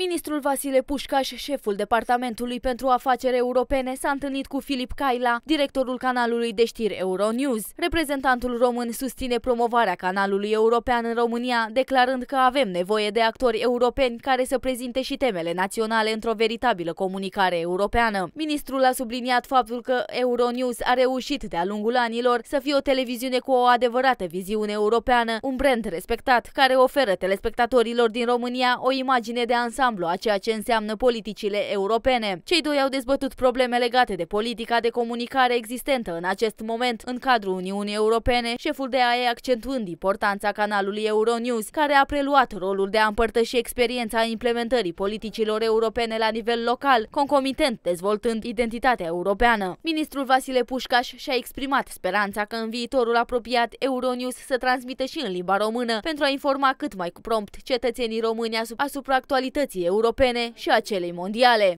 Ministrul Vasile Pușcaș, șeful Departamentului pentru Afaceri Europene, s-a întâlnit cu Filip Caila, directorul canalului de știri Euronews. Reprezentantul român susține promovarea canalului european în România, declarând că avem nevoie de actori europeni care să prezinte și temele naționale într-o veritabilă comunicare europeană. Ministrul a subliniat faptul că Euronews a reușit de-a lungul anilor să fie o televiziune cu o adevărată viziune europeană, un brand respectat care oferă telespectatorilor din România o imagine de ansamblu ansamblu a ceea ce înseamnă politicile europene. Cei doi au dezbătut probleme legate de politica de comunicare existentă în acest moment în cadrul Uniunii Europene, șeful AE accentuând importanța canalului Euronews, care a preluat rolul de a împărtăși experiența implementării politicilor europene la nivel local, concomitent dezvoltând identitatea europeană. Ministrul Vasile Pușcaș și-a exprimat speranța că în viitorul apropiat Euronews să transmită și în limba română pentru a informa cât mai prompt cetățenii români asupra actualității competiții europene și a celei mondiale.